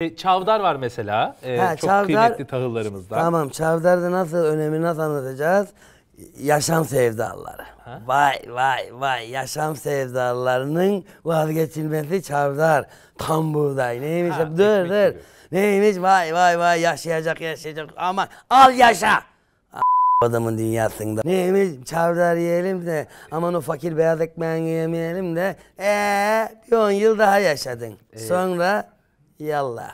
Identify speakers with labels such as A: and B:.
A: E, çavdar var mesela. E, ha, çok çavdar, kıymetli tahıllarımızdan. Tamam
B: çavdarda nasıl önemi nasıl anlatacağız? Yaşam sevdaları. Ha? Vay vay vay yaşam sevdalarının vazgeçilmesi çavdar. Tam buğday neymiş? Ha, dur dur. Gibi. Neymiş vay vay vay yaşayacak yaşayacak ama al yaşa.
C: Adamın dünyasında.
B: Neymiş çavdar yiyelim de aman o fakir beyaz ekmeğini
D: yemeyelim de. Eee bir on yıl daha yaşadın. Evet. Sonra يلا